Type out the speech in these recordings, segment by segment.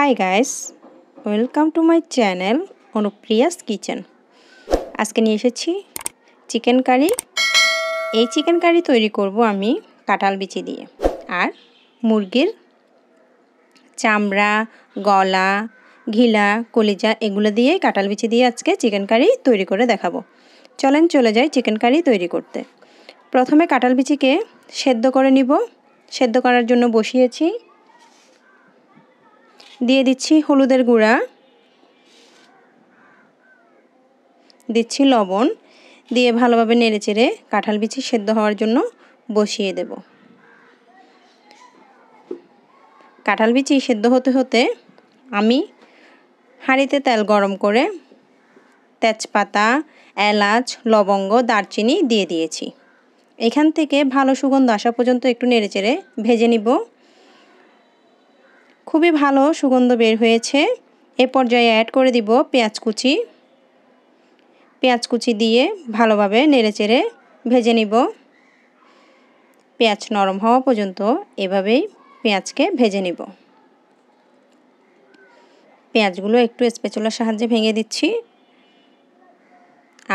high guys welcome to my channel Anupriya's kitchen আজকে নিয়ে এসেছি চিকেন কারি এই চিকেন কারি তৈরি করব আমি কাঁঠাল বিচি দিয়ে আর মুরগির চামড়া গলা ঘিলা কলিজা এগুলো দিয়ে কাঁঠাল বিচি দিয়ে আজকে চিকেন কারি তৈরি করে দেখাবো চলেন চলে যাই চিকেন কারি তৈরি করতে প্রথমে কাঁঠাল বিচিকে সেদ্ধ করে নিব সেদ্ধ করার জন্য বসিয়েছি দিয়ে দিচ্ছি হলুদের গুঁড়া দিচ্ছি লবণ দিয়ে ভালোভাবে নেড়ে চেড়ে কাঁঠাল বিচি সেদ্ধ হওয়ার জন্য বসিয়ে দেব কাঁঠাল বিচি সেদ্ধ হতে হতে আমি হাঁড়িতে তেল গরম করে তেজপাতা এলাচ লবঙ্গ দারচিনি দিয়ে দিয়েছি এখান থেকে ভালো সুগন্ধ আসা পর্যন্ত একটু নেড়েচেড়ে ভেজে নিব খুবই ভালো সুগন্ধ বের হয়েছে এ পর্যায়ে অ্যাড করে দিব পেঁয়াজ কুচি পেঁয়াজ কুচি দিয়ে ভালোভাবে নেড়েচেড়ে ভেজে নিব পেঁয়াজ নরম হওয়া পর্যন্ত এভাবেই পেঁয়াজকে ভেজে নিব পেঁয়াজগুলো একটু স্পেচুলার সাহায্যে ভেঙে দিচ্ছি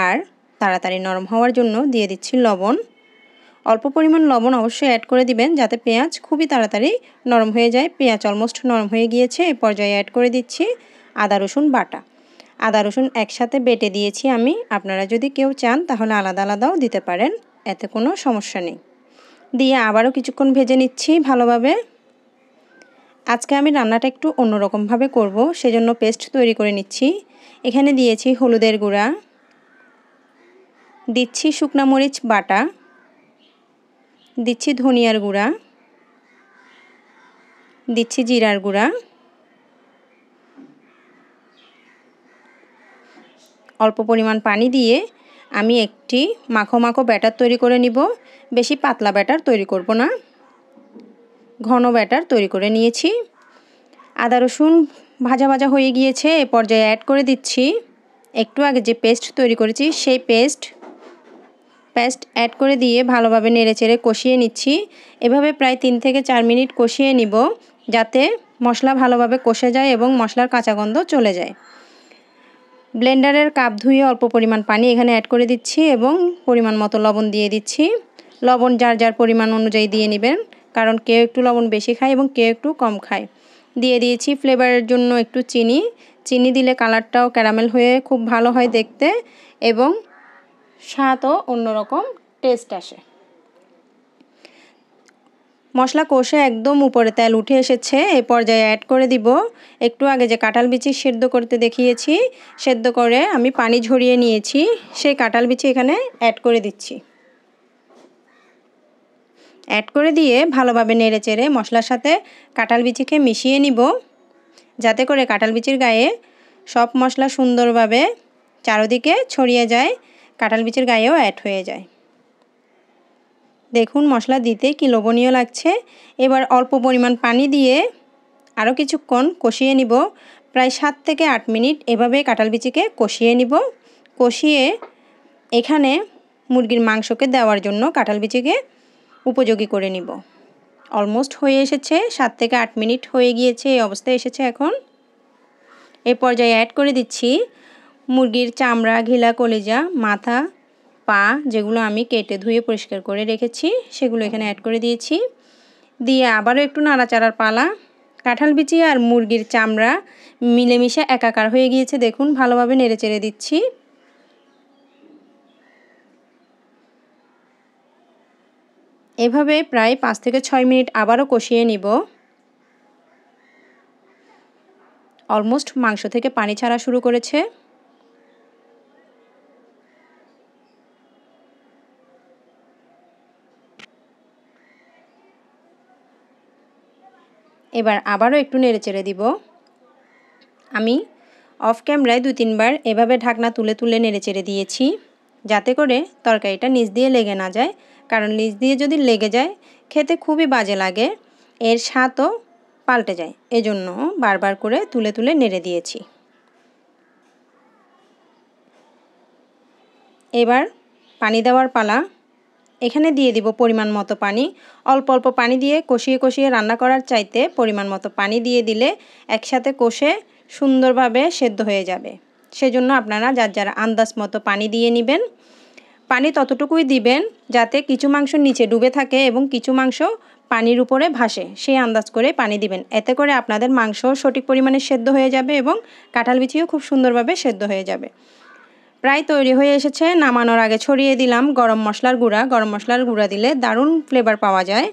আর তাড়াতাড়ি নরম হওয়ার জন্য দিয়ে দিচ্ছি লবণ অল্প পরিমাণ লবণ অবশ্যই অ্যাড করে দিবেন যাতে পেঁয়াজ খুবই তাড়াতাড়ি নরম হয়ে যায় পেঁয়াজ অলমোস্ট নরম হয়ে গিয়েছে এ পর্যায়ে অ্যাড করে দিচ্ছি আদা রসুন বাটা আদা রসুন একসাথে বেটে দিয়েছি আমি আপনারা যদি কেউ চান তাহলে আলাদা আলাদাও দিতে পারেন এতে কোনো সমস্যা নেই দিয়ে আবারও কিছুক্ষণ ভেজে নিচ্ছি ভালোভাবে আজকে আমি রান্নাটা একটু অন্যরকমভাবে করব সেজন্য পেস্ট তৈরি করে নিচ্ছি এখানে দিয়েছি হলুদের গুঁড়া দিচ্ছি শুকনা মরিচ বাটা দিচ্ছি ধনিয়ার গুঁড়া দিচ্ছি জিরার গুঁড়া অল্প পরিমাণ পানি দিয়ে আমি একটি মাখো মাখো ব্যাটার তৈরি করে নিব বেশি পাতলা ব্যাটার তৈরি করব না ঘন ব্যাটার তৈরি করে নিয়েছি আদা রসুন ভাজা ভাজা হয়ে গিয়েছে এ পর্যায়ে অ্যাড করে দিচ্ছি একটু আগে যে পেস্ট তৈরি করেছি সেই পেস্ট পেস্ট অ্যাড করে দিয়ে ভালোভাবে নেড়েচেড়ে কষিয়ে নিচ্ছি এভাবে প্রায় তিন থেকে চার মিনিট কষিয়ে নিব যাতে মশলা ভালোভাবে কষে যায় এবং মশলার কাঁচা গন্ধ চলে যায় ব্লেন্ডারের কাপ ধুয়ে অল্প পরিমাণ পানি এখানে অ্যাড করে দিচ্ছি এবং পরিমাণ মতো লবণ দিয়ে দিচ্ছি লবণ যার যার পরিমাণ অনুযায়ী দিয়ে নেবেন কারণ কেউ একটু লবণ বেশি খায় এবং কেউ একটু কম খায় দিয়ে দিয়েছি ফ্লেভারের জন্য একটু চিনি চিনি দিলে কালারটাও ক্যারামেল হয়ে খুব ভালো হয় দেখতে এবং স্বাদও অন্যরকম টেস্ট আসে মশলা কষে একদম উপরে তেল উঠে এসেছে এ পর্যায়ে অ্যাড করে দিব একটু আগে যে কাঁঠাল বিচি সেদ্ধ করতে দেখিয়েছি সেদ্ধ করে আমি পানি ঝরিয়ে নিয়েছি সেই কাঁঠাল বিচি এখানে অ্যাড করে দিচ্ছি অ্যাড করে দিয়ে ভালোভাবে নেড়ে চেড়ে মশলার সাথে কাঁঠাল বিচিকে মিশিয়ে নিব যাতে করে কাঁঠাল বিচির গায়ে সব মশলা সুন্দরভাবে চারোদিকে ছড়িয়ে যায় কাঁঠাল বিচের গায়েও অ্যাড হয়ে যায় দেখুন মশলা দিতে কি লোভনীয় লাগছে এবার অল্প পরিমাণ পানি দিয়ে আরও কিছুক্ষণ কষিয়ে নিব প্রায় সাত থেকে আট মিনিট এভাবে কাঁঠাল বিচিকে কষিয়ে নিব কষিয়ে এখানে মুরগির মাংসকে দেওয়ার জন্য কাঁঠাল বিচিকে উপযোগী করে নিব অলমোস্ট হয়ে এসেছে সাত থেকে আট মিনিট হয়ে গিয়েছে এই অবস্থায় এসেছে এখন এ পর্যায়ে অ্যাড করে দিচ্ছি মুরগির চামড়া ঘিলা কলেজা মাথা পা যেগুলো আমি কেটে ধুয়ে পরিষ্কার করে রেখেছি সেগুলো এখানে অ্যাড করে দিয়েছি দিয়ে আবারও একটু নাড়াচাড়ার পালা কাঁঠাল বিচি আর মুরগির চামড়া মিলেমিশে একাকার হয়ে গিয়েছে দেখুন ভালোভাবে নেড়ে চেড়ে দিচ্ছি এভাবে প্রায় পাঁচ থেকে ছয় মিনিট আবারও কষিয়ে নিব অলমোস্ট মাংস থেকে পানি ছাড়া শুরু করেছে এবার আবারও একটু নেড়ে চেড়ে দিব আমি অফ ক্যামেরায় দু তিনবার এভাবে ঢাকনা তুলে তুলে নেড়ে চেড়ে দিয়েছি যাতে করে তরকারিটা নিচ দিয়ে লেগে না যায় কারণ নিচ দিয়ে যদি লেগে যায় খেতে খুবই বাজে লাগে এর স্বাদও পাল্টে যায় এজন্য বারবার করে তুলে তুলে নেড়ে দিয়েছি এবার পানি দেওয়ার পালা এখানে দিয়ে দিব পরিমাণ মতো পানি অল্প অল্প পানি দিয়ে কষিয়ে কষিয়ে রান্না করার চাইতে পরিমাণ মতো পানি দিয়ে দিলে একসাথে কষে সুন্দরভাবে সেদ্ধ হয়ে যাবে সেজন্য আপনারা যার যার আন্দাজ মতো পানি দিয়ে নেবেন পানি ততটুকুই দিবেন যাতে কিছু মাংস নিচে ডুবে থাকে এবং কিছু মাংস পানির উপরে ভাসে সেই আন্দাজ করে পানি দিবেন এতে করে আপনাদের মাংস সঠিক পরিমাণে সেদ্ধ হয়ে যাবে এবং কাঁঠাল বিচিও খুব সুন্দরভাবে সেদ্ধ হয়ে যাবে প্রায় তৈরি হয়ে এসেছে নামানোর আগে ছড়িয়ে দিলাম গরম মশলার গুঁড়া গরম মশলার গুঁড়া দিলে দারুণ ফ্লেভার পাওয়া যায়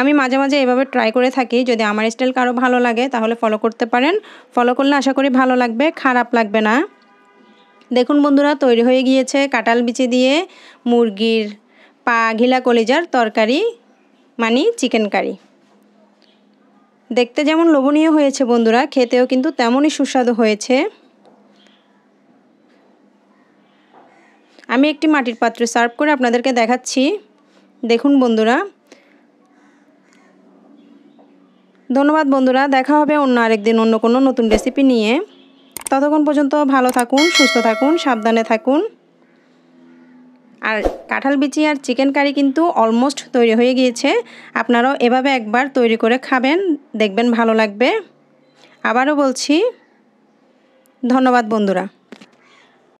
আমি মাঝে মাঝে এভাবে ট্রাই করে থাকি যদি আমার স্টাইল কারো ভালো লাগে তাহলে ফলো করতে পারেন ফলো করলে আশা করি ভালো লাগবে খারাপ লাগবে না দেখুন বন্ধুরা তৈরি হয়ে গিয়েছে কাটাল বিচে দিয়ে মুরগির পা ঘিলা কলিজার তরকারি মানে চিকেন কারি দেখতে যেমন লোভনীয় হয়েছে বন্ধুরা খেতেও কিন্তু তেমনই সুস্বাদু হয়েছে আমি একটি মাটির পাত্রে সার্ভ করে আপনাদেরকে দেখাচ্ছি দেখুন বন্ধুরা ধন্যবাদ বন্ধুরা দেখা হবে অন্য আরেকদিন অন্য কোনো নতুন রেসিপি নিয়ে ততক্ষণ পর্যন্ত ভালো থাকুন সুস্থ থাকুন সাবধানে থাকুন আর কাঁঠাল বিচি আর চিকেন কারি কিন্তু অলমোস্ট তৈরি হয়ে গিয়েছে আপনারাও এভাবে একবার তৈরি করে খাবেন দেখবেন ভালো লাগবে আবারও বলছি ধন্যবাদ বন্ধুরা